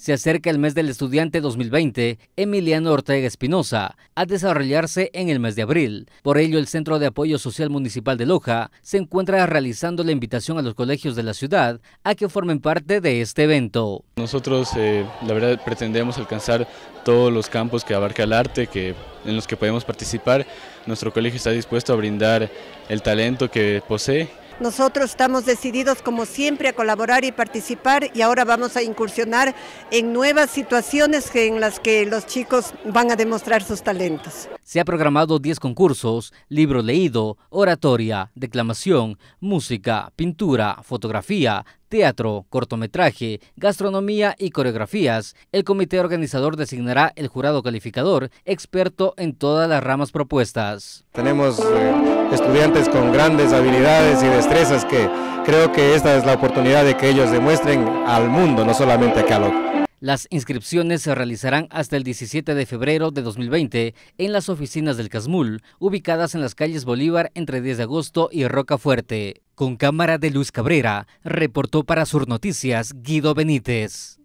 Se acerca el mes del estudiante 2020, Emiliano Ortega Espinosa, a desarrollarse en el mes de abril. Por ello, el Centro de Apoyo Social Municipal de Loja se encuentra realizando la invitación a los colegios de la ciudad a que formen parte de este evento. Nosotros, eh, la verdad, pretendemos alcanzar todos los campos que abarca el arte, que en los que podemos participar. Nuestro colegio está dispuesto a brindar el talento que posee nosotros estamos decididos como siempre a colaborar y participar y ahora vamos a incursionar en nuevas situaciones en las que los chicos van a demostrar sus talentos. Se ha programado 10 concursos, libro leído, oratoria, declamación, música, pintura, fotografía, teatro, cortometraje, gastronomía y coreografías. El comité organizador designará el jurado calificador, experto en todas las ramas propuestas. Tenemos eh, estudiantes con grandes habilidades y destrezas que creo que esta es la oportunidad de que ellos demuestren al mundo, no solamente a Caloc. Las inscripciones se realizarán hasta el 17 de febrero de 2020 en las oficinas del Casmul, ubicadas en las calles Bolívar entre 10 de agosto y Rocafuerte. Con cámara de Luis Cabrera, reportó para Sur Noticias Guido Benítez.